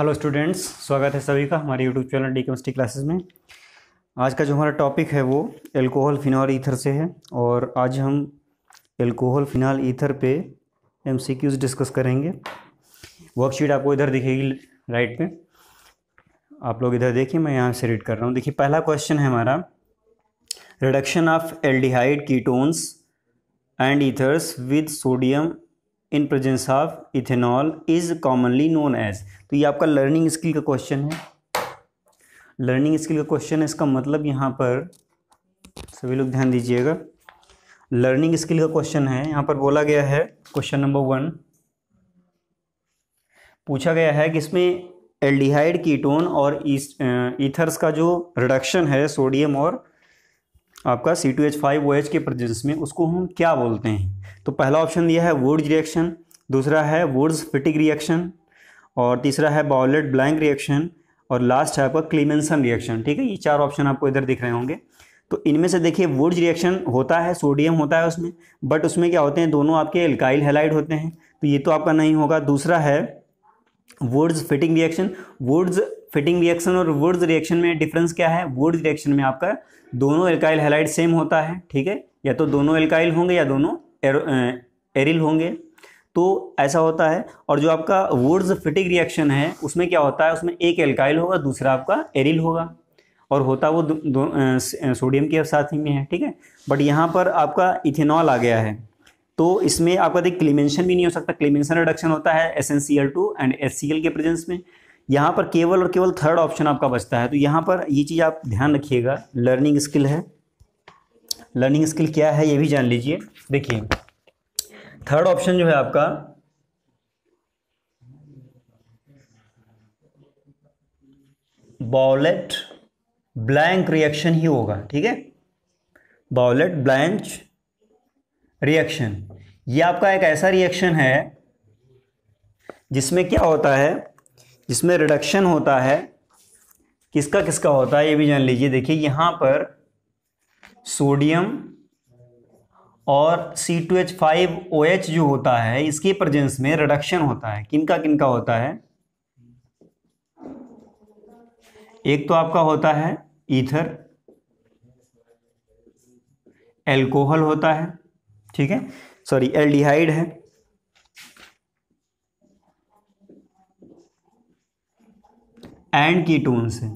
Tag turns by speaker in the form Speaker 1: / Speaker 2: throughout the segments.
Speaker 1: hello students स्वागत है सभी का हमारे YouTube channel the chemistry classes में आज का जो हमारा टॉपिक है वो एल्कोहल फिनॉल ईथर से है और आज हम एल्कोहल फिनॉल ईथर पे क्यूज डिस्कस करेंगे वर्कशीट आपको इधर दिखेगी राइट पे आप लोग इधर देखिए मैं यहाँ से रीड कर रहा हूँ देखिए पहला क्वेश्चन है हमारा reduction of aldehyde ketones and ethers with sodium in presence of ethanol is commonly known as तो ये आपका लर्निंग स्किल का क्वेश्चन है लर्निंग स्किल का क्वेश्चन है इसका मतलब यहाँ पर सभी लोग ध्यान दीजिएगा लर्निंग स्किल का क्वेश्चन है यहाँ पर बोला गया है क्वेश्चन नंबर वन पूछा गया है कि इसमें एल्डिहाइड कीटोन और इथर्स का जो रिडक्शन है सोडियम और आपका C two H five O H के प्रजेंस में उसको हम क्या बोलते हैं तो पहला ऑप्शन दिया है वुड्स रिएक्शन दूसरा है वोड्स फिटिक रिएक्शन और तीसरा है बाउलेट ब्लैंक रिएक्शन और लास्ट है आपका क्लीमेंसन रिएक्शन ठीक है ये चार ऑप्शन आपको इधर दिख रहे होंगे तो इनमें से देखिए वुड्स रिएक्शन होता है सोडियम होता है उसमें बट उसमें क्या होते हैं दोनों आपके एल्काइल हेलाइड होते हैं तो ये तो आपका नहीं होगा दूसरा है Wurtz Fittig reaction Wurtz Fittig reaction और वुड्स रिएक्शन में डिफरेंस क्या है वुड्स रिएक्शन में आपका दोनों एल्काइल हेलाइट सेम होता है ठीक है या तो दोनों एल्काइल होंगे या दोनों एरिल होंगे तो ऐसा होता है और जो आपका वुड्स फिटिक रिएक्शन है उसमें क्या होता है उसमें एक एल्काइल होगा दूसरा आपका एरिल होगा और होता वो सोडियम के साथ ही में है ठीक है बट यहाँ पर आपका इथेनॉल आ गया है तो इसमें आपका देख क्लीमेंशन भी नहीं हो सकता क्लीमेंशन रिडक्शन होता है S N C L two and S C L के प्रेजेंस में यहाँ पर केवल और केवल थर्ड ऑप्शन आपका बचता है तो यहाँ पर ये चीज़ आप ध्यान रखिएगा लर्निंग स्किल है लर्निंग स्किल क्या है ये भी जान लीजिए देखिए थर्ड ऑप्शन जो है आपका बॉलेट ब्लैंक रिएक्शन ही होगा ठीक है बॉलेट ब्लैंक रिएक्शन ये आपका एक ऐसा रिएक्शन है जिसमें क्या होता है जिसमें रिडक्शन होता है किसका किसका होता है ये भी जान लीजिए देखिए यहाँ पर सोडियम और C two H five O H जो होता है इसके प्रजेंस में रिडक्शन होता है किनका किनका होता है एक तो आपका होता है ईथर एल्कोहल होता है ठीक है सॉरी एल्डिहाइड है एंड कीटोन से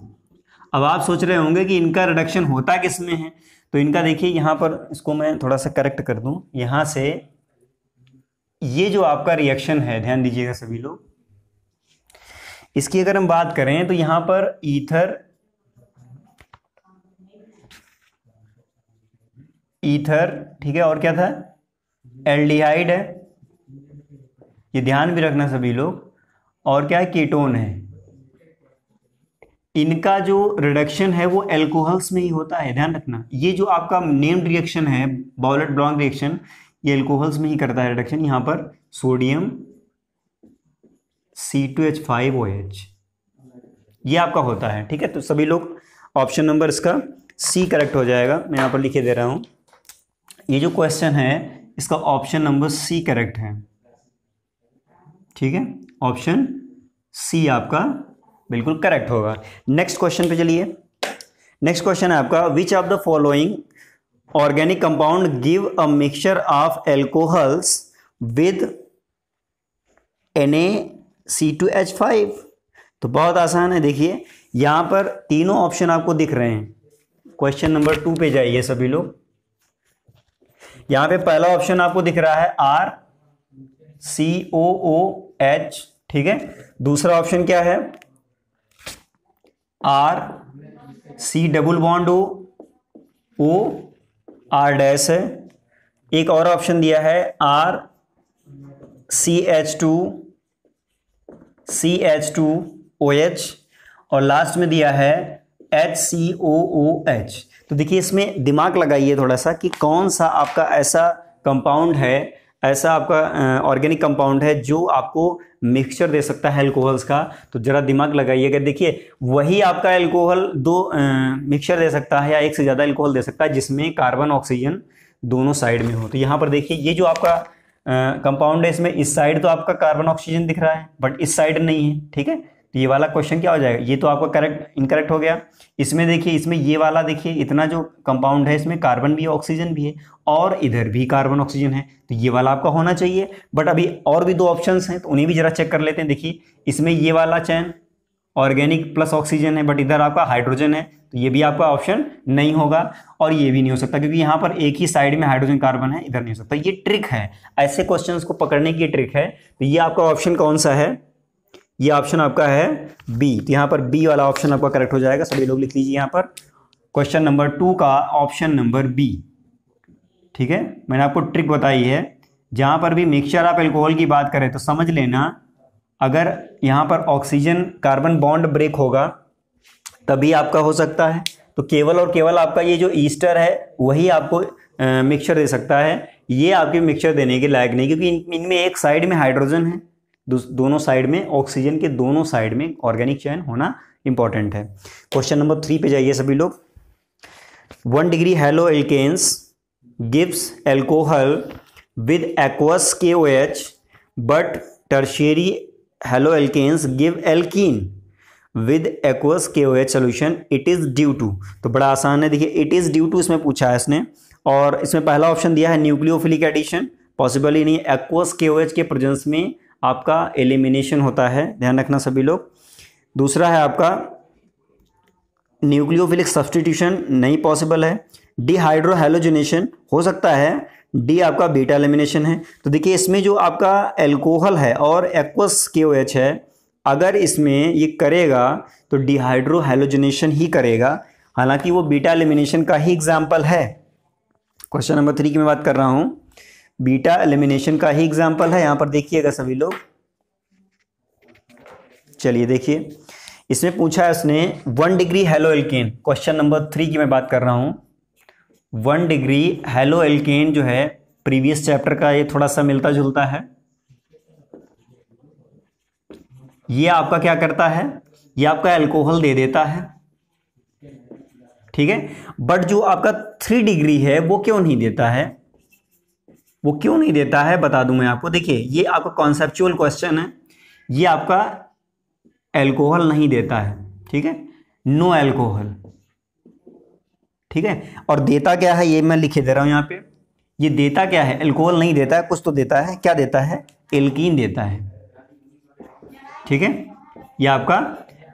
Speaker 1: अब आप सोच रहे होंगे कि इनका रिडक्शन होता किस में है तो इनका देखिए यहाँ पर इसको मैं थोड़ा सा करेक्ट कर दूँ यहाँ से ये जो आपका रिएक्शन है ध्यान दीजिएगा सभी लोग इसकी अगर हम बात करें तो यहाँ पर ईथर ईथर ठीक है और क्या था एल्डिहाइड है ये ध्यान भी रखना सभी लोग और क्या है कीटोन है इनका जो रिडक्शन है वो एल्कोहल्स में ही होता है ध्यान रखना ये जो आपका नेम्ड रिएक्शन है बॉलेट ब्लॉन्ग रिएक्शन ये एल्कोहल्स में ही करता है रिडक्शन यहां पर sodium C two H five O H ये आपका होता है ठीक है तो सभी लोग ऑप्शन नंबर इसका सी करेक्ट हो जाएगा मैं यहां पर लिखे दे रहा हूं ये जो क्वेश्चन है इसका ऑप्शन नंबर सी करेक्ट है ठीक है ऑप्शन सी आपका बिल्कुल करेक्ट होगा नेक्स्ट क्वेश्चन पे चलिए नेक्स्ट क्वेश्चन है आपका which of the following organic compound give a mixture of alcohols with N A C two H five तो बहुत आसान है देखिए यहां पर तीनों ऑप्शन आपको दिख रहे हैं क्वेश्चन नंबर टू पे जाइए सभी लोग यहां पे पहला ऑप्शन आपको दिख रहा है आर सी ओ ओ एच ठीक है दूसरा ऑप्शन क्या है R C double bond O O R dash है एक और ऑप्शन दिया है R C H two C H two O H और लास्ट में दिया है एच सी ओ ओ एच तो देखिए इसमें दिमाग लगाइए थोड़ा सा कि कौन सा आपका ऐसा कंपाउंड है ऐसा आपका ऑर्गेनिक कंपाउंड है जो आपको मिक्सचर दे सकता है एल्कोहल्स का तो ज़रा दिमाग लगाइएगा देखिए वही आपका एल्कोहल दो मिक्सचर दे सकता है या एक से ज़्यादा एल्कोहल दे सकता है जिसमें कार्बन ऑक्सीजन दोनों साइड में हो तो यहाँ पर देखिए ये जो आपका कंपाउंड है इसमें इस साइड तो आपका कार्बन ऑक्सीजन दिख रहा है बट इस साइड नहीं है ठीक है तो ये वाला क्वेश्चन क्या हो जाएगा ये तो आपका करेक्ट इनकरेक्ट हो गया इसमें देखिए इसमें ये वाला देखिए इतना जो कंपाउंड है इसमें कार्बन भी है ऑक्सीजन भी है और इधर भी कार्बन ऑक्सीजन है तो ये वाला आपका होना चाहिए बट अभी और भी दो ऑप्शन हैं तो उन्हें भी जरा चेक कर लेते हैं देखिए इसमें ये वाला चैन ऑर्गेनिक प्लस ऑक्सीजन है बट इधर आपका हाइड्रोजन है तो ये भी आपका ऑप्शन नहीं होगा और ये भी नहीं हो सकता क्योंकि यहाँ पर एक ही साइड में हाइड्रोजन कार्बन है इधर नहीं हो सकता ये ट्रिक है ऐसे क्वेश्चन को पकड़ने की ट्रिक है तो ये आपका ऑप्शन कौन सा है ये ऑप्शन आपका है बी तो यहाँ पर बी वाला ऑप्शन आपका करेक्ट हो जाएगा सभी लोग लिख लीजिए यहाँ पर क्वेश्चन नंबर टू का ऑप्शन नंबर बी ठीक है मैंने आपको ट्रिक बताई है जहाँ पर भी मिक्सचर आप एल्कोहल की बात करें तो समझ लेना अगर यहाँ पर ऑक्सीजन कार्बन बॉन्ड ब्रेक होगा तभी आपका हो सकता है तो केवल और केवल आपका ये जो ईस्टर है वही आपको मिक्सचर दे सकता है ये आपके मिक्सचर देने के लायक नहीं क्योंकि इनमें इन एक साइड में हाइड्रोजन है दोनों साइड में ऑक्सीजन के दोनों साइड में ऑर्गेनिक चयन होना इंपॉर्टेंट है क्वेश्चन नंबर थ्री पे जाइए सभी लोग one degree halo alkanes gives alcohol with aqueous K O H but tertiary halo alkanes give alkene with aqueous K O H solution it is due to तो बड़ा आसान है देखिए इट इज़ ड्यू टू इसमें पूछा है इसने और इसमें पहला ऑप्शन दिया है न्यूक्लियोफिलिक एडिशन पॉसिबल ही नहीं एक्वस के ओ एच के प्रेजेंस में आपका एलिमिनेशन होता है ध्यान रखना सभी लोग दूसरा है आपका न्यूक्लियोफिलिक सब्सटीट्यूशन नहीं पॉसिबल है डिहाइड्रोहेलोजिनेशन हो सकता है डी आपका बीटा एलिमिनेशन है तो देखिए इसमें जो आपका एल्कोहल है और एक्वस के है अगर इसमें ये करेगा तो डिहाइड्रोहेलोजिनेशन ही करेगा हालांकि वो बीटा एलिमिनेशन का ही एग्जाम्पल है क्वेश्चन नंबर थ्री की मैं बात कर रहा हूँ बीटा एलिमिनेशन का ही एग्जाम्पल है यहाँ पर देखिएगा सभी लोग चलिए देखिए इसमें पूछा है उसने one degree halo alkane question number three की मैं बात कर रहा हूँ वन डिग्री हेलो एल्केन जो है प्रीवियस चैप्टर का ये थोड़ा सा मिलता जुलता है ये आपका क्या करता है ये आपका एल्कोहल दे देता है ठीक है बट जो आपका थ्री डिग्री है वो क्यों नहीं देता है वो क्यों नहीं देता है बता दूं मैं आपको देखिए ये आपका कॉन्सेप्चुअल क्वेश्चन है ये आपका एल्कोहल नहीं देता है ठीक है नो एल्कोहल ठीक है और देता क्या है ये मैं लिखे दे रहा हूँ यहाँ पे ये देता क्या है एल्कोहल नहीं देता है कुछ तो देता है क्या देता है एल्कीन देता है ठीक है ये आपका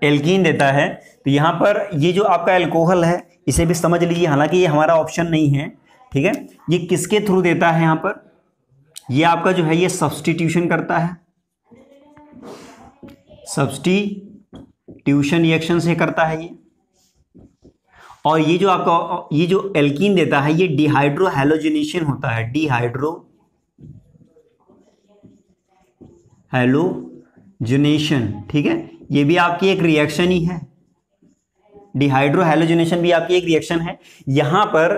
Speaker 1: एल्कीन देता है तो यहाँ पर ये जो आपका एल्कोहल है इसे भी समझ लीजिए हालांकि ये हमारा ऑप्शन नहीं है ठीक है ये किसके थ्रू देता है यहां पर ये आपका जो है ये सब्सटीट्यूशन करता है सब्सटी ट्यूशन रिएक्शन से करता है ये और ये जो आपका ये जो एल्कीन देता है ये डिहाइड्रोहेलोजिनेशन होता है डिहाइड्रो हेलोजिनेशन ठीक है ये भी आपकी एक रिएक्शन ही है डिहाइड्रोहेलोजिनेशन भी आपकी एक रिएक्शन है यहां पर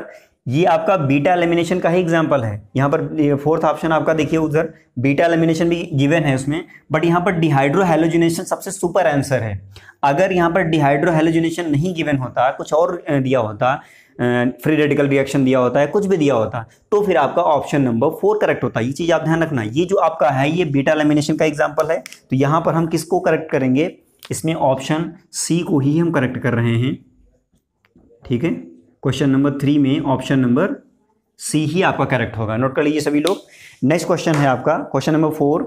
Speaker 1: ये आपका बीटा एलिमिनेशन का ही एग्जाम्पल है यहाँ पर फोर्थ ऑप्शन आपका देखिए उधर बीटा एलिमिनेशन भी गिवन है उसमें बट यहाँ पर डिहाइड्रोहेलोजिनेशन सबसे सुपर आंसर है अगर यहाँ पर डिहाइड्रोहेलोजिनेशन नहीं गिवन होता कुछ और दिया होता फ्री रेडिकल रिएक्शन दिया होता है कुछ भी दिया होता तो फिर आपका ऑप्शन नंबर फोर करेक्ट होता है ये चीज़ आप ध्यान रखना ये जो आपका है ये बीटा एलिमिनेशन का एग्जाम्पल है तो यहाँ पर हम किसको करेक्ट करेंगे इसमें ऑप्शन सी को ही हम करेक्ट कर रहे हैं ठीक है क्वेश्चन नंबर थ्री में ऑप्शन नंबर सी ही आपका करेक्ट होगा नोट कर लीजिए सभी लोग नेक्स्ट क्वेश्चन है आपका question number four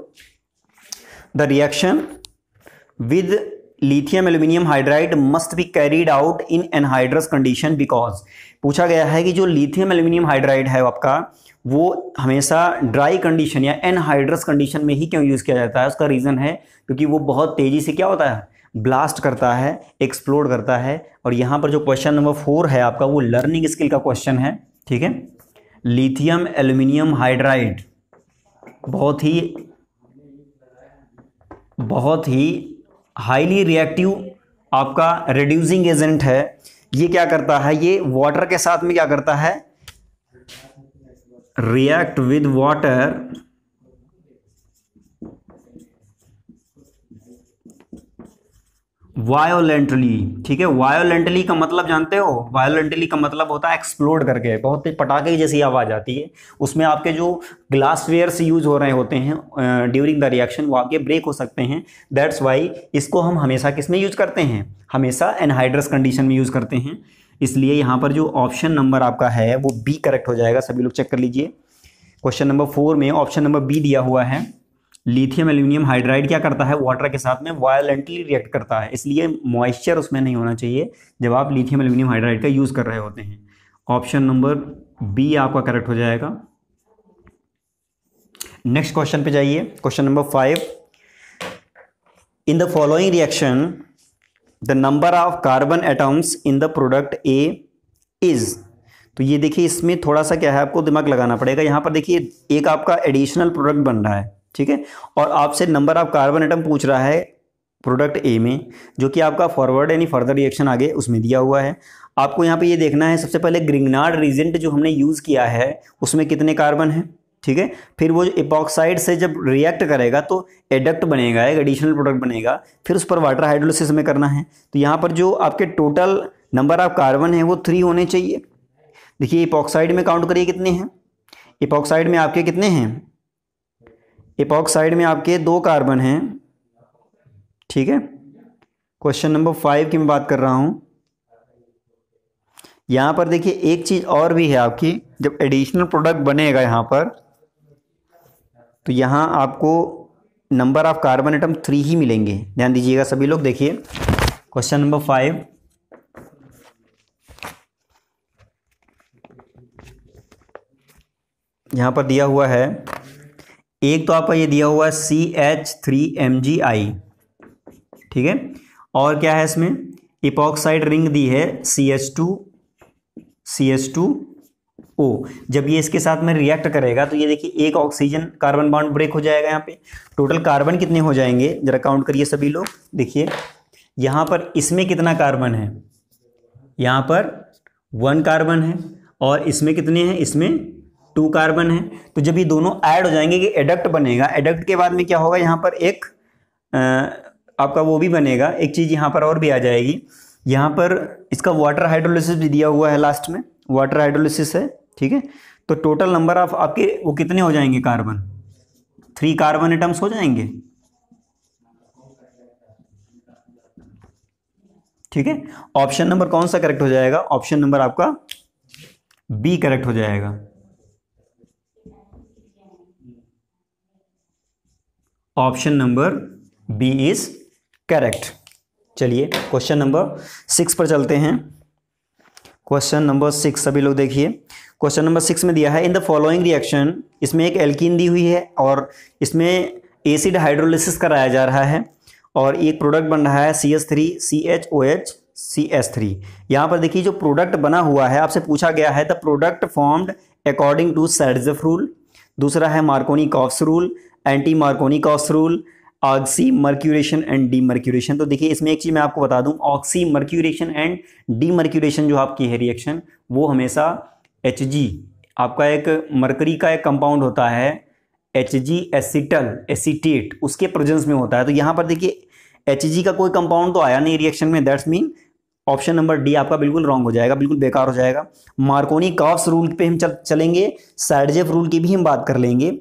Speaker 1: the reaction with lithium aluminium hydride must be carried out in anhydrous condition because पूछा गया है कि जो लिथियम एल्यूमिनियम हाइड्राइड है आपका वो हमेशा ड्राई कंडीशन या एनहाइड्रस कंडीशन में ही क्यों यूज़ किया जाता है उसका रीज़न है क्योंकि वो बहुत तेज़ी से क्या होता है ब्लास्ट करता है एक्सप्लोर करता है और यहाँ पर जो क्वेश्चन नंबर फोर है आपका वो लर्निंग स्किल का क्वेश्चन है ठीक है लिथियम एल्यूमिनियम हाइड्राइड बहुत ही बहुत ही हाईली रिएक्टिव आपका रिड्यूसिंग एजेंट है ये क्या करता है ये वाटर के साथ में क्या करता है रिएक्ट विद वाटर वायोलेंटली ठीक है वायोलेंटली का मतलब जानते हो वायोलेंटली का मतलब होता है एक्सप्लोड करके बहुत ही पटाखे जैसी आवाज़ आती है उसमें आपके जो ग्लासवेयर्स यूज हो रहे होते हैं ड्यूरिंग द रिएक्शन वो आपके ब्रेक हो सकते हैं दैट्स वाई इसको हम हमेशा किस में यूज करते हैं हमेशा एनहाइड्रस कंडीशन में यूज करते हैं इसलिए यहाँ पर जो ऑप्शन नंबर आपका है वो बी करेक्ट हो जाएगा सभी लोग चेक कर लीजिए क्वेश्चन नंबर फोर में ऑप्शन नंबर बी दिया हुआ है लिथियम एल्यूमिनियम हाइड्राइड क्या करता है वाटर के साथ में वायलेंटली रिएक्ट करता है इसलिए मॉइस्चर उसमें नहीं होना चाहिए जब आप लिथियम एल्यूमिनियम हाइड्राइड का यूज़ कर रहे होते हैं ऑप्शन नंबर बी आपका करेक्ट हो जाएगा नेक्स्ट क्वेश्चन पे जाइए question number five in the following reaction the number of carbon atoms in the product A is तो ये देखिए इसमें थोड़ा सा क्या है आपको दिमाग लगाना पड़ेगा यहां पर देखिए एक आपका एडिशनल प्रोडक्ट बन रहा है ठीक है और आपसे नंबर ऑफ कार्बन एटम पूछ रहा है प्रोडक्ट ए में जो कि आपका फॉरवर्ड यानी फर्दर रिएक्शन आगे उसमें दिया हुआ है आपको यहाँ पे ये देखना है सबसे पहले ग्रिंगनार्ड रीजेंट जो हमने यूज़ किया है उसमें कितने कार्बन हैं ठीक है फिर वो इपॉक्साइड से जब रिएक्ट करेगा तो एडक्ट बनेगा एक एडिशनल प्रोडक्ट बनेगा फिर उस पर वाटर हाइड्रोलिसिस में करना है तो यहाँ पर जो आपके टोटल नंबर ऑफ कार्बन है वो थ्री होने चाहिए देखिए इपॉक्साइड में काउंट करिए कितने हैं इपॉक्साइड में आपके कितने हैं इपॉक्साइड में आपके दो कार्बन हैं ठीक है क्वेश्चन नंबर फाइव की मैं बात कर रहा हूँ यहाँ पर देखिए एक चीज़ और भी है आपकी जब एडिशनल प्रोडक्ट बनेगा यहाँ पर तो यहाँ आपको number of carbon atom three ही मिलेंगे ध्यान दीजिएगा सभी लोग देखिए क्वेश्चन नंबर फाइव यहाँ पर दिया हुआ है एक तो आपका ये दिया हुआ है C H three M G I ठीक है और क्या है इसमें इपॉक्साइड रिंग दी है C H two C H two O जब ये इसके साथ में रिएक्ट करेगा तो ये देखिए एक ऑक्सीजन कार्बन बाउंड ब्रेक हो जाएगा यहाँ पे टोटल कार्बन कितने हो जाएंगे जरा काउंट करिए सभी लोग देखिए यहाँ पर इसमें कितना कार्बन है यहाँ पर वन कार्बन है और इसमें कितने हैं इसमें टू कार्बन है तो जब ये दोनों ऐड हो जाएंगे कि एडक्ट बनेगा एडक्ट के बाद में क्या होगा यहाँ पर एक आ, आपका वो भी बनेगा एक चीज़ यहाँ पर और भी आ जाएगी यहाँ पर इसका वाटर हाइड्रोलिसिस भी दिया हुआ है लास्ट में वाटर हाइड्रोलिसिस है ठीक है तो टोटल नंबर ऑफ आपके वो कितने हो जाएंगे कार्बन थ्री कार्बन एटम्स हो जाएंगे ठीक है ऑप्शन नंबर कौन सा करेक्ट हो जाएगा ऑप्शन नंबर आपका बी करेक्ट हो जाएगा option number B is correct चलिए क्वेश्चन नंबर सिक्स पर चलते हैं क्वेश्चन नंबर सिक्स सभी लोग देखिए क्वेश्चन नंबर सिक्स में दिया है इन द फॉलोइंग रिएक्शन इसमें एक एल्किन दी हुई है और इसमें एसिड हाइड्रोलिसिस कराया जा रहा है और एक प्रोडक्ट बन रहा है C S three C H O H C S three यहाँ पर देखिए जो प्रोडक्ट बना हुआ है आपसे पूछा गया है the product formed according to Saytzeff rule दूसरा है Markovnikov's rule anti Markovnikov's rule oxymercuration and demercuration तो देखिए इसमें एक चीज़ मैं आपको बता दूं oxymercuration and demercuration जो आपकी है रिएक्शन वो हमेशा एच आपका एक मरकरी का एक कंपाउंड होता है एच जी एसिटल एसीटेट उसके प्रेजेंस में होता है तो यहां पर देखिए एच का कोई कंपाउंड तो आया नहीं रिएक्शन में that's mean option number D आपका बिल्कुल रॉन्ग हो जाएगा बिल्कुल बेकार हो जाएगा मार्कोनी कॉफ्स रूल पे हम चल चलेंगे साइडजेफ रूल की भी हम बात कर लेंगे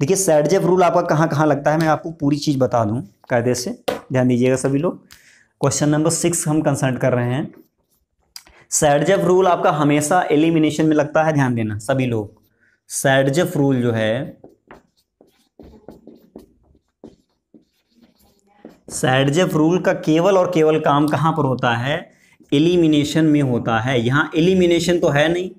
Speaker 1: देखिए सैडजेफ रूल आपका कहाँ कहाँ लगता है मैं आपको पूरी चीज़ बता दूँ कायदे से ध्यान दीजिएगा सभी लोग क्वेश्चन नंबर सिक्स हम कंसल्ट कर रहे हैं सैडजेफ रूल आपका हमेशा एलिमिनेशन में लगता है ध्यान देना सभी लोग सैडजेफ रूल जो है सैडजेफ रूल का केवल और केवल काम कहाँ पर होता है एलिमिनेशन में होता है यहाँ एलिमिनेशन तो है नहीं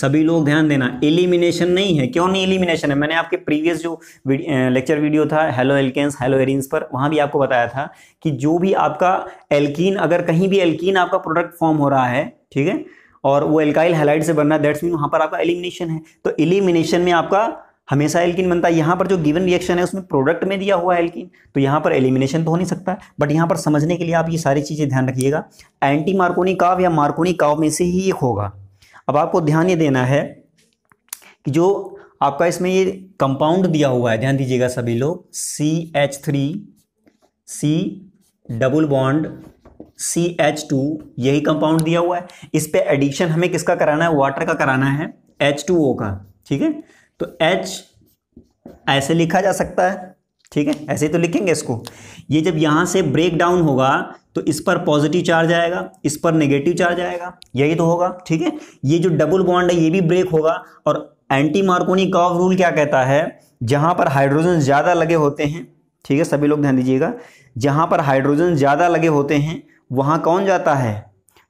Speaker 1: सभी लोग ध्यान देना एलिमिनेशन नहीं है क्यों नहीं एलिमिनेशन है मैंने आपके प्रीवियस जो लेक्चर वीडियो था हेलो एल्केन्स हेलो एरिन्स पर वहाँ भी आपको बताया था कि जो भी आपका एल्कीन अगर कहीं भी एल्कीन आपका प्रोडक्ट फॉर्म हो रहा है ठीक है और वो एल्काइल हेलाइड से बनना दैट्स मीन वहाँ पर आपका एलिमिनेशन है तो एलिमिनेशन में आपका हमेशा एल्किन बनता है यहाँ पर जो गिवन रिएक्शन है उसमें प्रोडक्ट में दिया हुआ है एल्किन तो यहाँ पर एलिमिनेशन तो हो नहीं सकता बट यहाँ पर समझने के लिए आप ये सारी चीज़ें ध्यान रखिएगा एंटी मार्कोनी काव या मार्कोनी काव में से ही एक होगा अब आपको ध्यान ये देना है कि जो आपका इसमें ये कंपाउंड दिया हुआ है ध्यान दीजिएगा सभी लोग C H three C double bond C H two यही कंपाउंड दिया हुआ है इस पर एडिक्शन हमें किसका कराना है वाटर का कराना है एच टू ओ का ठीक है तो एच ऐसे लिखा जा सकता है ठीक है ऐसे तो लिखेंगे इसको ये जब यहाँ से ब्रेक डाउन होगा तो इस पर पॉजिटिव चार्ज आएगा इस पर नेगेटिव चार्ज आएगा यही तो होगा ठीक है ये जो डबल बॉन्ड है ये भी ब्रेक होगा और एंटी मार्कोनी कर्व रूल क्या कहता है जहां पर हाइड्रोजन ज़्यादा लगे होते हैं ठीक है सभी लोग ध्यान दीजिएगा जहां पर हाइड्रोजन ज़्यादा लगे होते हैं वहां कौन जाता है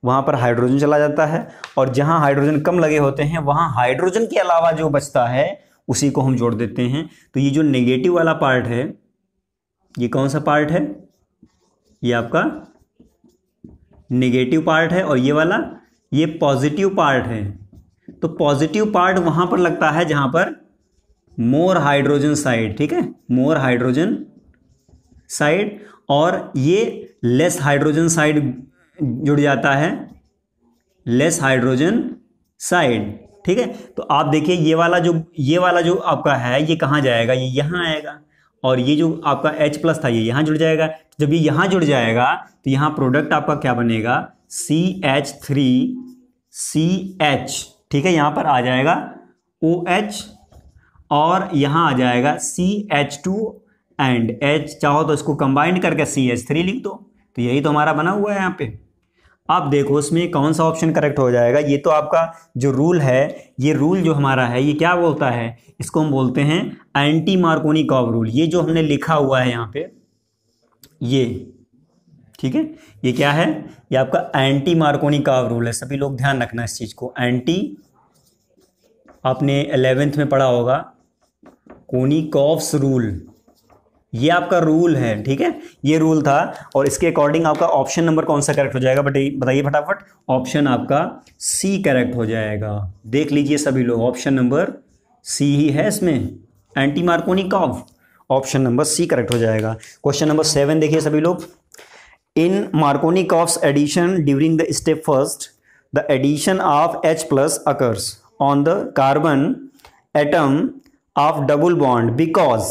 Speaker 1: वहां पर हाइड्रोजन चला जाता है और जहां हाइड्रोजन कम लगे होते हैं वहां हाइड्रोजन के अलावा जो बचता है उसी को हम जोड़ देते हैं तो ये जो नेगेटिव वाला पार्ट है ये कौन सा पार्ट है ये आपका नेगेटिव पार्ट है और ये वाला ये पॉजिटिव पार्ट है तो पॉजिटिव पार्ट वहां पर लगता है जहां पर मोर हाइड्रोजन साइड ठीक है मोर हाइड्रोजन साइड और ये लेस हाइड्रोजन साइड जुड़ जाता है लेस हाइड्रोजन साइड ठीक है तो आप देखिए ये वाला जो ये वाला जो आपका है ये कहाँ जाएगा ये यहाँ आएगा और ये जो आपका एच प्लस था ये यहाँ जुड़ जाएगा तो जब ये यहाँ जुड़ जाएगा तो यहाँ प्रोडक्ट आपका क्या बनेगा C H three C H ठीक है यहाँ पर आ जाएगा ओ एच और यहाँ आ जाएगा C H two and H चाहो तो इसको कंबाइंड करके सी एच थ्री लिख दो तो यही तो हमारा बना हुआ है यहाँ पे आप देखो उसमें कौन सा ऑप्शन करेक्ट हो जाएगा ये तो आपका जो रूल है ये रूल जो हमारा है ये क्या बोलता है इसको हम बोलते हैं एंटी मार्कोनी कॉब रूल ये जो हमने लिखा हुआ है यहाँ पे ये ठीक है ये क्या है ये आपका एंटी मार्कोनी कॉब रूल है सभी लोग ध्यान रखना इस चीज़ को एंटी आपने एलेवेंथ में पढ़ा होगा कोनी कॉफ्स रूल ये आपका रूल है ठीक है ये रूल था और इसके अकॉर्डिंग आपका ऑप्शन नंबर कौन सा करेक्ट हो जाएगा बट बताइए फटाफट ऑप्शन आपका सी करेक्ट हो जाएगा देख लीजिए सभी लोग ऑप्शन नंबर सी ही है इसमें anti Markovnikov option number C correct हो जाएगा क्वेश्चन नंबर सेवन देखिए सभी लोग in Markovnikov's addition during the step first the addition of H plus occurs on the carbon atom of double bond because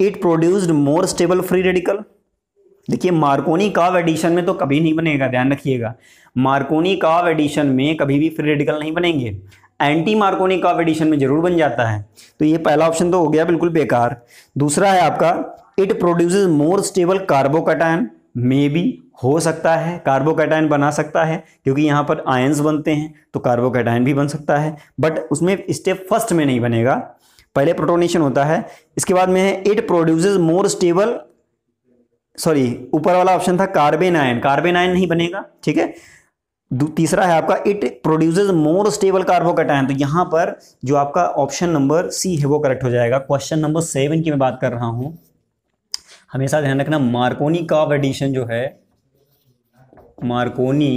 Speaker 1: it produced more stable free radical देखिए Markovnikov addition में तो कभी नहीं बनेगा ध्यान रखिएगा Markovnikov Markovnikov addition में कभी भी फ्री रेडिकल नहीं बनेंगे एंटी मार्कोनी काव एडिशन में जरूर बन जाता है तो ये पहला ऑप्शन तो हो गया बिल्कुल बेकार दूसरा है आपका it produce more stable carbocation may be हो सकता है कार्बोकैटायन बना सकता है क्योंकि यहाँ पर आयंस बनते हैं तो कार्बोकैटायन भी बन सकता है बट उसमें स्टेप फर्स्ट में नहीं बनेगा पहले प्रोटोनेशन होता है इसके बाद में है it produces more stable sorry ऊपर वाला ऑप्शन था कार्बेन आयन कार्बेन आयन नहीं बनेगा ठीक है तीसरा है आपका it produces more stable carbocation तो यहां पर जो आपका ऑप्शन नंबर सी है वो करेक्ट हो जाएगा क्वेश्चन नंबर सेवन की मैं बात कर रहा हूं हमेशा ध्यान रखना मार्कोनी काव एडिशन जो है मार्कोनी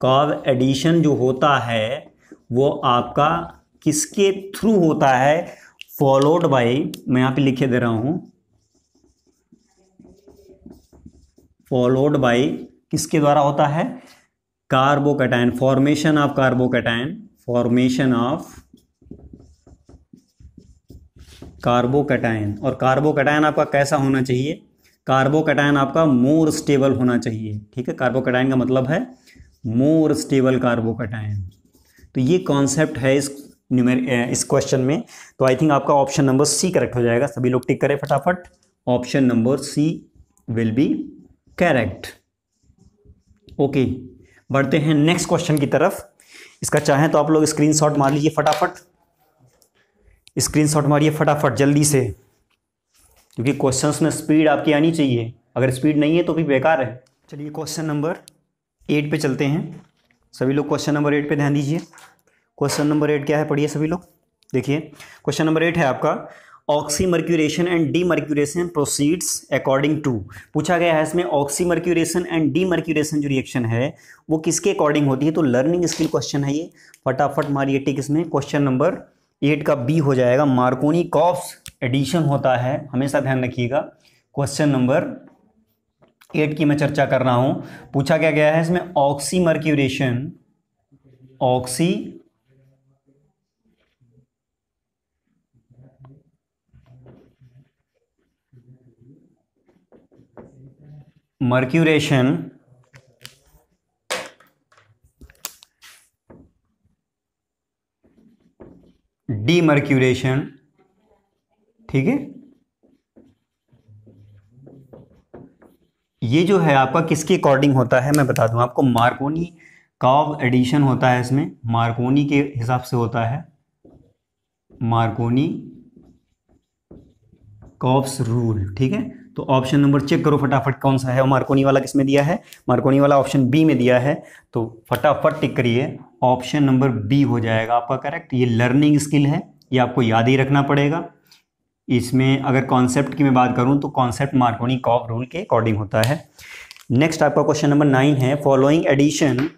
Speaker 1: काव एडिशन जो होता है वो आपका किसके थ्रू होता है फॉलोड बाय मैं यहां पे लिखे दे रहा हूं फॉलोड बाय किसके द्वारा होता है carbocation formation of carbocation formation of carbocation और कार्बोकेटाइन आपका कैसा होना चाहिए कार्बोकेटाइन आपका मोर स्टेबल होना चाहिए ठीक है कार्बोकेटाइन का मतलब है मोर स्टेबल कार्बोकेटाइन तो ये कॉन्सेप्ट है इस न्यूमेर eh, इस क्वेश्चन में तो आई थिंक आपका ऑप्शन नंबर सी करेक्ट हो जाएगा सभी लोग टिक करें फटाफट option number C will be correct okay बढ़ते हैं नेक्स्ट क्वेश्चन की तरफ इसका चाहें तो आप लोग स्क्रीनशॉट मार लीजिए फटाफट स्क्रीनशॉट मारिए फटाफट जल्दी से क्योंकि क्वेश्चंस में स्पीड आपकी आनी चाहिए अगर स्पीड नहीं है तो भी बेकार है चलिए क्वेश्चन नंबर एट पे चलते हैं सभी लोग क्वेश्चन नंबर एट पे ध्यान दीजिए क्वेश्चन नंबर एट क्या है पढ़िए सभी लोग देखिए क्वेश्चन नंबर एट है आपका oxymercuration and demercuration proceeds according to पूछा गया है इसमें oxymercuration and demercuration जो रिएक्शन है वो किसके अकॉर्डिंग होती है तो लर्निंग स्किल क्वेश्चन है ये फटाफट मारिए टिक इसमें क्वेश्चन नंबर एट का बी हो जाएगा मार्कोनी कॉप्स एडिशन होता है हमेशा ध्यान रखिएगा क्वेश्चन नंबर एट की मैं चर्चा कर रहा हूँ पूछा क्या गया है इसमें oxymercuration oxymercuration demercuration ठीक है ये जो है आपका किसके अकॉर्डिंग होता है मैं बता दूं आपको मार्कोनी काव एडिशन होता है इसमें मार्कोनी के हिसाब से होता है मार्कोनी कॉप्स रूल ठीक है तो ऑप्शन नंबर चेक करो फटाफट कौन सा है मार्कोनी वाला किसमें दिया है मार्कोनी वाला ऑप्शन बी में दिया है तो फटाफट टिक करिए ऑप्शन नंबर बी हो जाएगा आपका करेक्ट ये लर्निंग स्किल है ये आपको याद ही रखना पड़ेगा इसमें अगर कॉन्सेप्ट की मैं बात करूं तो कॉन्सेप्ट मार्कोनी कॉप रूल के अकॉर्डिंग होता है नेक्स्ट आपका क्वेश्चन नंबर नाइन है फॉलोइंग एडिशन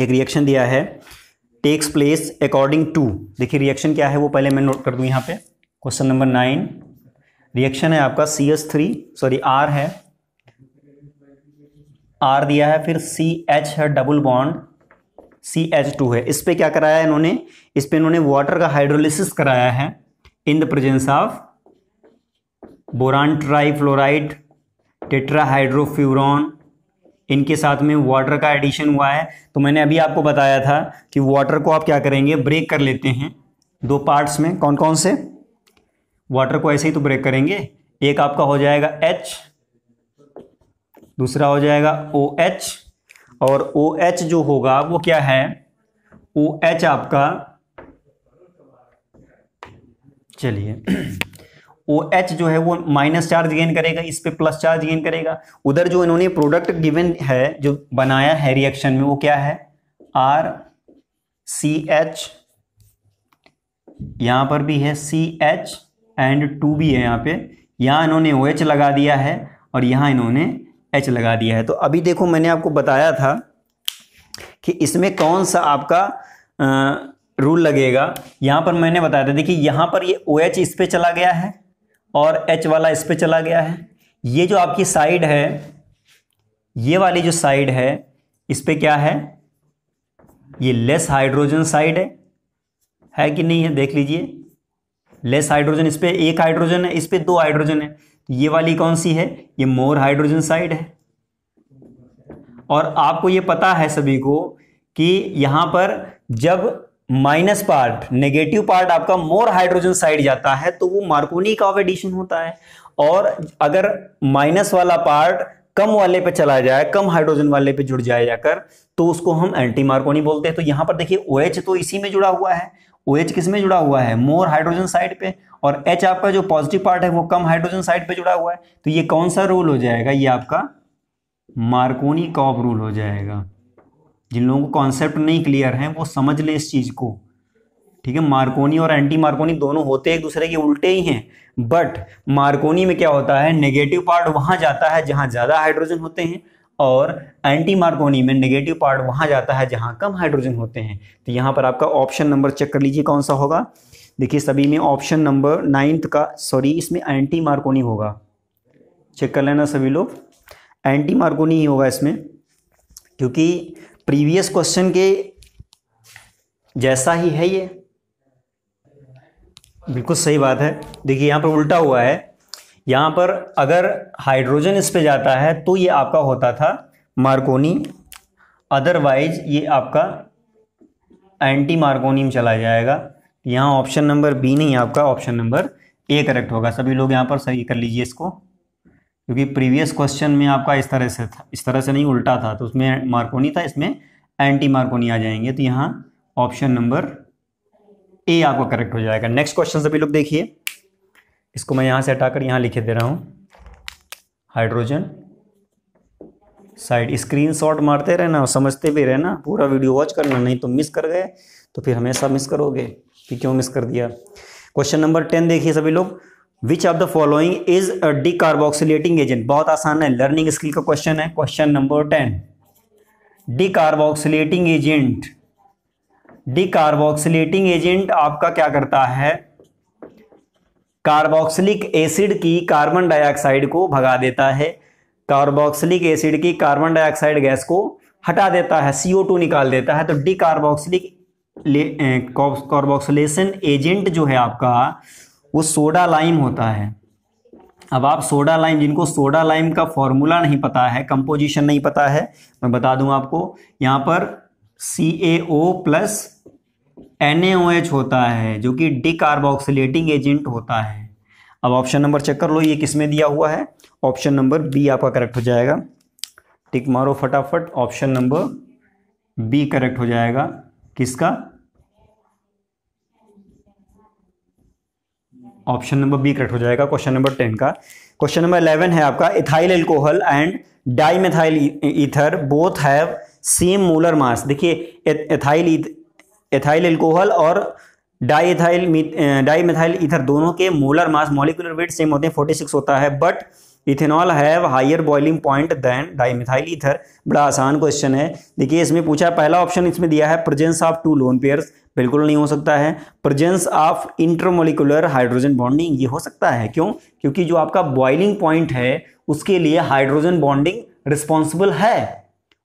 Speaker 1: एक रिएक्शन दिया है टेक्स प्लेस अकॉर्डिंग टू देखिए रिएक्शन क्या है वो पहले मैं नोट कर दूँ यहाँ पे क्वेश्चन नंबर नाइन रिएक्शन है आपका C S three sorry R है आर दिया है फिर सी एच है double bond C H two है इस पर क्या कराया है इन्होंने इस पर इन्होंने वाटर का हाइड्रोलिसिस कराया है in the presence of boron trifluoride tetrahydrofuran इनके साथ में वाटर का एडिशन हुआ है तो मैंने अभी आपको बताया था कि वाटर को आप क्या करेंगे ब्रेक कर लेते हैं दो पार्ट्स में कौन कौन से वाटर को ऐसे ही तो ब्रेक करेंगे एक आपका हो जाएगा एच दूसरा हो जाएगा ओ एच और ओ एच जो होगा वो क्या है ओ एच आपका चलिए ओ एच जो है वो माइनस चार्ज गेन करेगा इस पर प्लस चार्ज गेन करेगा उधर जो इन्होंने प्रोडक्ट गिवन है जो बनाया है रिएक्शन में वो क्या है आर सी एच यहां पर भी है सी एच एंड टू भी है यहाँ पे यहाँ इन्होंने ओ OH लगा दिया है और यहाँ इन्होंने एच लगा दिया है तो अभी देखो मैंने आपको बताया था कि इसमें कौन सा आपका आ, रूल लगेगा यहाँ पर मैंने बताया था देखिए यहाँ पर ये ओ OH इस पर चला गया है और एच वाला इस पर चला गया है ये जो आपकी साइड है ये वाली जो साइड है इस पर क्या है ये लेस हाइड्रोजन साइड है है कि नहीं है देख लीजिए लेस हाइड्रोजन इस पर एक हाइड्रोजन है इस पर दो हाइड्रोजन है ये वाली कौन सी है ये मोर हाइड्रोजन साइड है और आपको ये पता है सभी को कि यहां पर जब माइनस पार्ट नेगेटिव पार्ट आपका मोर हाइड्रोजन साइड जाता है तो वो मार्कोनी का एडिशन होता है और अगर माइनस वाला पार्ट कम वाले पे चला जाए कम हाइड्रोजन वाले पे जुड़ जाए जाकर तो उसको हम एंटी मार्कोनी बोलते हैं तो यहां पर देखिए ओ OH तो इसी में जुड़ा हुआ है ओ एच किस में जुड़ा हुआ है मोर हाइड्रोजन साइड पे और एच आपका जो पॉजिटिव पार्ट है वो कम हाइड्रोजन साइड पे जुड़ा हुआ है तो ये कौन सा रूल हो जाएगा ये आपका मार्कोनी कॉप रूल हो जाएगा जिन लोगों को कॉन्सेप्ट नहीं क्लियर है वो समझ ले इस चीज़ को ठीक है मार्कोनी और एंटी मार्कोनी दोनों होते एक दूसरे के उल्टे ही हैं बट मार्कोनी में क्या होता है नेगेटिव पार्ट वहां जाता है जहां ज्यादा हाइड्रोजन होते हैं और एंटी मार्कोनी में नेगेटिव पार्ट वहाँ जाता है जहाँ कम हाइड्रोजन होते हैं तो यहाँ पर आपका ऑप्शन नंबर चेक कर लीजिए कौन सा होगा देखिए सभी में ऑप्शन नंबर नाइन्थ का सॉरी इसमें एंटी मार्कोनी होगा चेक कर लेना सभी लोग एंटी मार्कोनी ही होगा इसमें क्योंकि प्रीवियस क्वेश्चन के जैसा ही है ये बिल्कुल सही बात है देखिए यहाँ पर उल्टा हुआ है यहां पर अगर हाइड्रोजन इस पे जाता है तो ये आपका होता था मार्कोनी अदरवाइज ये आपका एंटी मार्कोनी में चला जाएगा यहां ऑप्शन नंबर बी नहीं आपका ऑप्शन नंबर ए करेक्ट होगा सभी लोग यहां पर सही कर लीजिए इसको क्योंकि प्रीवियस क्वेश्चन में आपका इस तरह से था इस तरह से नहीं उल्टा था तो उसमें मार्कोनी था इसमें एंटी मार्कोनी आ जाएंगे तो यहां ऑप्शन नंबर ए आपका करेक्ट हो जाएगा नेक्स्ट क्वेश्चन सभी लोग देखिए इसको मैं यहाँ से हटाकर यहाँ लिखे दे रहा हूँ हाइड्रोजन साइड स्क्रीन शॉट मारते रहना और समझते भी रहना पूरा वीडियो वॉच करना नहीं तो मिस कर गए तो फिर हमेशा मिस करोगे कि क्यों मिस कर दिया क्वेश्चन नंबर टेन देखिए सभी लोग which of the following is a decarboxylating agent बहुत आसान है लर्निंग स्किल का क्वेश्चन है question number ten decarboxylating agent decarboxylating agent आपका क्या करता है कार्बोक्सिलिक एसिड की कार्बन डाइऑक्साइड को भगा देता है कार्बोक्सिलिक एसिड की कार्बन डाइऑक्साइड गैस को हटा देता है टू निकाल देता है तो डी कार्बोक्सिलिक कार्बोक्सिलेशन एजेंट जो है आपका वो सोडा लाइम होता है अब आप सोडा लाइम जिनको सोडा लाइम का फॉर्मूला नहीं पता है कंपोजिशन नहीं पता है मैं बता दूं आपको यहाँ पर सी ए ओ प्लस एन होता है जो कि डिकार्बोक्सिलेटिंग एजेंट होता है अब ऑप्शन नंबर चेक कर लो ये किसमें दिया हुआ है ऑप्शन नंबर बी आपका करेक्ट हो जाएगा टिक मारो फटाफट ऑप्शन नंबर बी करेक्ट हो जाएगा किसका ऑप्शन नंबर बी करेक्ट हो जाएगा क्वेश्चन नंबर टेन का क्वेश्चन नंबर इलेवन है आपका ethyl alcohol and dimethyl ether both have same molar mass देखिए इथाइल एथाइल एल्कोहल और diethyl ethyl dimethyl ether दोनों के molar mass molecular weight same होते हैं फोर्टी सिक्स होता है but ethanol have higher boiling point than dimethyl ether बड़ा आसान क्वेश्चन है देखिए इसमें पूछा है पहला ऑप्शन इसमें दिया है presence of two lone pairs बिल्कुल नहीं हो सकता है presence of intermolecular hydrogen bonding ये हो सकता है क्यों क्योंकि जो आपका बॉइलिंग पॉइंट है उसके लिए हाइड्रोजन बॉन्डिंग रिस्पॉन्सिबल है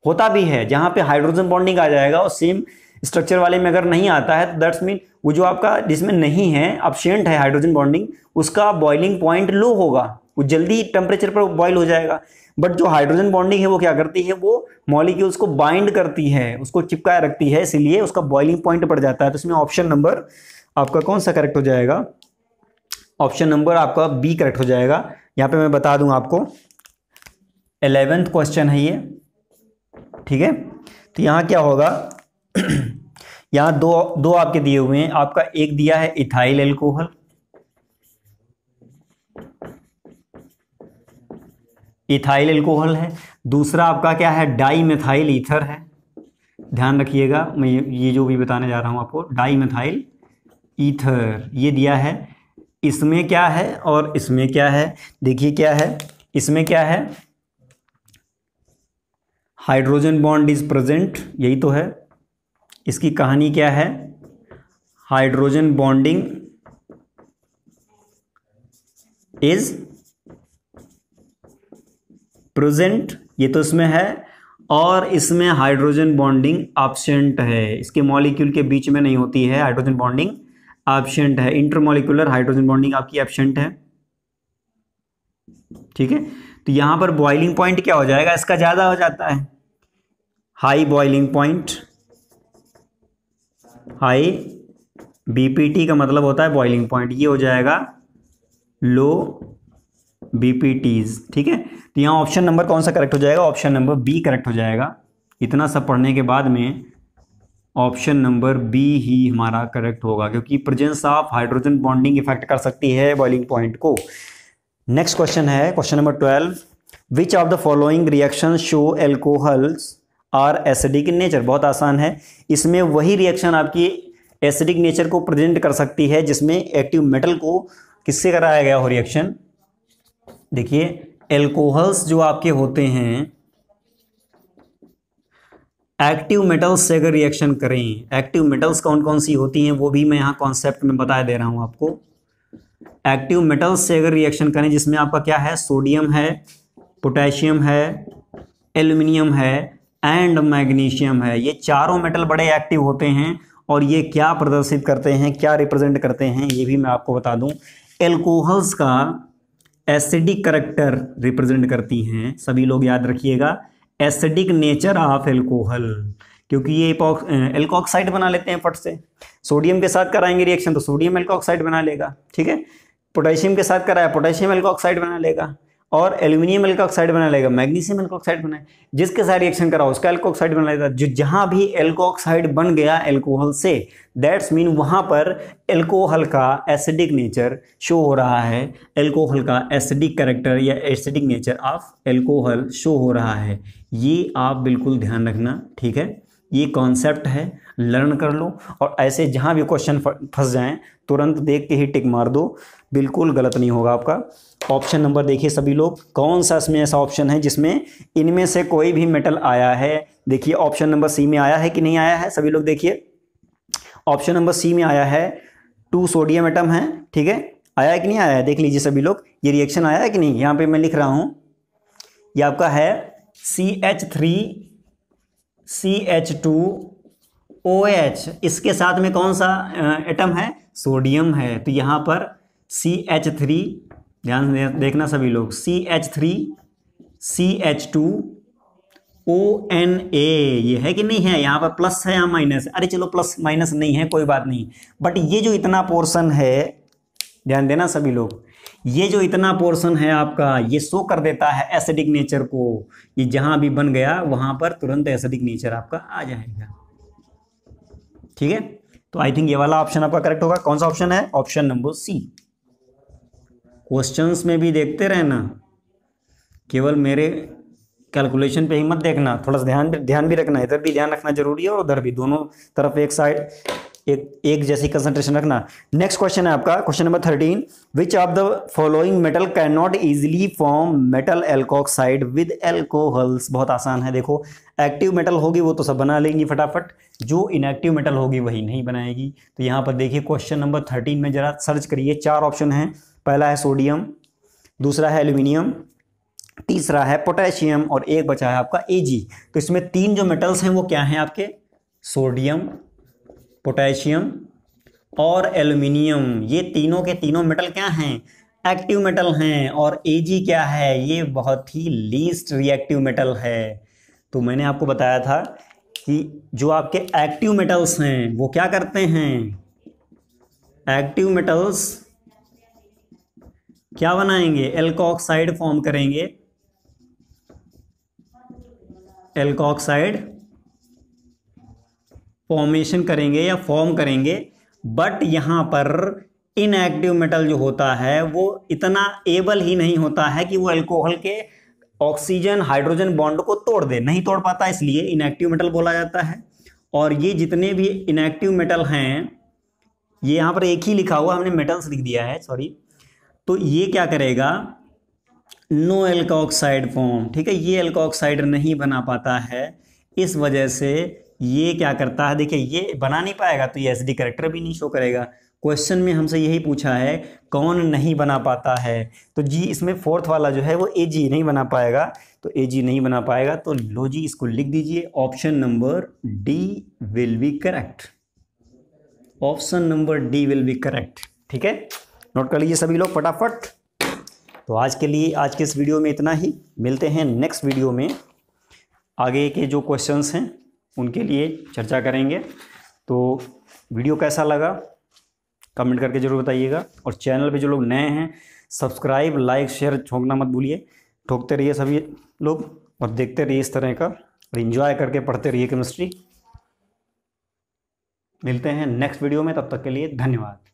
Speaker 1: होता भी है जहां पे हाइड्रोजन बॉन्डिंग आ जाएगा और सेम स्ट्रक्चर वाले में अगर नहीं आता है तो दैट्स मीन वो जो आपका जिसमें नहीं है अपशेंट है हाइड्रोजन बॉन्डिंग उसका बॉइलिंग पॉइंट लो होगा वो जल्दी टेम्परेचर पर बॉइल हो जाएगा बट जो हाइड्रोजन बॉन्डिंग है वो क्या करती है वो मॉलिक्यूल्स को बाइंड करती है उसको चिपकाए रखती है इसीलिए उसका बॉइलिंग पॉइंट पड़ जाता है तो इसमें ऑप्शन नंबर आपका कौन सा करेक्ट हो जाएगा ऑप्शन नंबर आपका बी करेक्ट हो जाएगा यहाँ पे मैं बता दूँ आपको एलेवेंथ क्वेश्चन है ये ठीक है तो यहाँ क्या होगा यहाँ दो दो आपके दिए हुए हैं आपका एक दिया है इथाइल एल्कोहल इथाइल एल्कोहल है दूसरा आपका क्या है डाई मिथाइल ईथर है ध्यान रखिएगा मैं ये जो भी बताने जा रहा हूं आपको डाई मिथाइल ईथर ये दिया है इसमें क्या है और इसमें क्या है देखिए क्या है इसमें क्या है हाइड्रोजन बॉन्ड इज प्रेजेंट यही तो है इसकी कहानी क्या है हाइड्रोजन बॉन्डिंग इज प्रेजेंट ये तो इसमें है और इसमें हाइड्रोजन बॉन्डिंग ऑप्शेंट है इसके मॉलिक्यूल के बीच में नहीं होती है हाइड्रोजन बॉन्डिंग ऑप्शेंट है इंटरमोलिकुलर हाइड्रोजन बॉन्डिंग आपकी ऑप्शेंट है ठीक है तो यहां पर बॉइलिंग पॉइंट क्या हो जाएगा इसका ज्यादा हो जाता है high boiling point high BPT का मतलब होता है बॉइलिंग पॉइंट ये हो जाएगा लो बीपीटीज ठीक है तो यहाँ ऑप्शन नंबर कौन सा करेक्ट हो जाएगा ऑप्शन नंबर बी करेक्ट हो जाएगा इतना सब पढ़ने के बाद में ऑप्शन नंबर बी ही हमारा करेक्ट होगा क्योंकि presence of hydrogen bonding effect कर सकती है बॉइलिंग पॉइंट को नेक्स्ट क्वेश्चन है question number twelve which of the following reaction show alcohols are acidic nature बहुत आसान है इसमें वही रिएक्शन आपकी एसिडिक नेचर को प्रेजेंट कर सकती है जिसमें एक्टिव मेटल को किससे कराया गया हो रिएक्शन देखिए एल्कोहल्स जो आपके होते हैं एक्टिव मेटल्स से अगर रिएक्शन करें एक्टिव मेटल्स कौन कौन सी होती हैं वो भी मैं यहाँ कॉन्सेप्ट में बता दे रहा हूँ आपको एक्टिव मेटल्स से अगर रिएक्शन करें जिसमें आपका क्या है सोडियम है पोटेशियम है एल्यूमिनियम है एंड मैग्नीशियम है ये चारों मेटल बड़े एक्टिव होते हैं और ये क्या प्रदर्शित करते हैं क्या रिप्रेजेंट करते हैं ये भी मैं आपको बता दूं एल्कोहल्स का एसिडिक करेक्टर रिप्रेजेंट करती हैं सभी लोग याद रखिएगा एसिडिक नेचर ऑफ एल्कोहल क्योंकि ये एल्कोक्साइड बना लेते हैं फट से सोडियम के साथ कराएंगे रिएक्शन तो सोडियम एल्कोक्साइड बना लेगा ठीक है पोटेशियम के साथ कराया पोटेशियम एल्कोक्साइड बना लेगा और एल्यूमिनियम एल्कोक्साइड बना लेगा मैग्नीशियम एल्कोक्साइड बनाए जिसके साथ रिएक्शन करा उसका एल्कोक्साइड बना लेगा जो जहाँ भी एल्कोक्साइड बन गया एल्कोहल से दैट्स मीन वहाँ पर एल्कोहल का एसिडिक नेचर शो हो रहा है एल्कोहल का एसिडिक करेक्टर या acidic nature of alcohol show हो रहा है ये आप बिल्कुल ध्यान रखना ठीक है ये कॉन्सेप्ट है लर्न कर लो और ऐसे जहाँ भी क्वेश्चन फंस जाए तुरंत देख के ही टिक मार दो बिल्कुल गलत नहीं होगा आपका ऑप्शन नंबर देखिए सभी लोग कौन सा इसमें ऐसा ऑप्शन है जिसमें इनमें से कोई भी मेटल आया है देखिए ऑप्शन नंबर सी में आया है कि नहीं आया है सभी लोग देखिए ऑप्शन नंबर सी में आया है टू सोडियम एटम है ठीक है आया है कि नहीं आया है देख लीजिए सभी लोग ये रिएक्शन आया है कि नहीं यहाँ पे मैं लिख रहा हूँ ये आपका है C H three C H two O H इसके साथ में कौन सा एटम है सोडियम है तो यहाँ पर सी एच थ्री ध्यान देखना सभी लोग C H three C H two O N A ये है कि नहीं है यहाँ पर प्लस है या माइनस अरे चलो प्लस माइनस नहीं है कोई बात नहीं बट ये जो इतना पोर्शन है ध्यान देना सभी लोग ये जो इतना पोर्शन है आपका ये शो कर देता है एसिडिक नेचर को ये जहां भी बन गया वहां पर तुरंत एसिडिक नेचर आपका आ जाएगा ठीक है तो आई थिंक ये वाला ऑप्शन आपका करेक्ट होगा कौन सा ऑप्शन है ऑप्शन नंबर सी क्वेश्चंस में भी देखते रहना केवल मेरे कैलकुलेशन पे ही मत देखना थोड़ा सा ध्यान ध्यान भी रखना इधर भी ध्यान रखना जरूरी है और उधर भी दोनों तरफ एक साइड एक एक जैसी कंसंट्रेशन रखना नेक्स्ट क्वेश्चन है आपका question number thirteen which of the following metal can not easily form metal alkoxide with alcohols बहुत आसान है देखो एक्टिव मेटल होगी वो तो सब बना लेंगी फटाफट जो इनएक्टिव मेटल होगी वही नहीं बनाएगी तो यहाँ पर देखिए क्वेश्चन नंबर थर्टीन में जरा सर्च करिए चार ऑप्शन हैं पहला है सोडियम दूसरा है एल्यूमिनियम तीसरा है पोटेशियम और एक बचा है आपका ए तो इसमें तीन जो मेटल्स हैं वो क्या हैं आपके सोडियम पोटेशियम और एल्यूमिनियम ये तीनों के तीनों मेटल क्या हैं एक्टिव मेटल हैं और ए क्या है ये बहुत ही लीस्ट रिएक्टिव मेटल है तो मैंने आपको बताया था कि जो आपके एक्टिव मेटल्स हैं वो क्या करते हैं एक्टिव मेटल्स क्या बनाएंगे एल्कोक्साइड फॉर्म करेंगे एल्कोक्साइड फॉर्मेशन करेंगे या फॉर्म करेंगे बट यहां पर इनएक्टिव मेटल जो होता है वो इतना एबल ही नहीं होता है कि वो एल्कोहल के ऑक्सीजन हाइड्रोजन बॉन्ड को तोड़ दे नहीं तोड़ पाता इसलिए इनएक्टिव मेटल बोला जाता है और ये जितने भी इनएक्टिव मेटल हैं ये यहाँ पर एक ही लिखा हुआ हमने मेटल्स लिख दिया है सॉरी तो ये क्या करेगा नो एल्कोक्साइड फॉर्म ठीक है ये एल्कोक्साइड नहीं बना पाता है इस वजह से ये क्या करता है देखिए ये बना नहीं पाएगा तो ये एस डी करेक्टर भी नहीं शो करेगा क्वेश्चन में हमसे यही पूछा है कौन नहीं बना पाता है तो जी इसमें फोर्थ वाला जो है वो ए जी नहीं बना पाएगा तो ए जी नहीं बना पाएगा तो लो जी इसको लिख दीजिए option number D will be correct option number D will be correct ठीक है नोट कर लीजिए सभी लोग फटाफट तो आज के लिए आज के इस वीडियो में इतना ही मिलते हैं नेक्स्ट वीडियो में आगे के जो क्वेश्चंस हैं उनके लिए चर्चा करेंगे तो वीडियो कैसा लगा कमेंट करके ज़रूर बताइएगा और चैनल पे जो लोग नए हैं सब्सक्राइब लाइक शेयर झोंकना मत भूलिए ठोकते रहिए सभी लोग और देखते रहिए इस तरह का और इन्जॉय करके पढ़ते रहिए केमिस्ट्री मिलते हैं नेक्स्ट वीडियो में तब तक के लिए धन्यवाद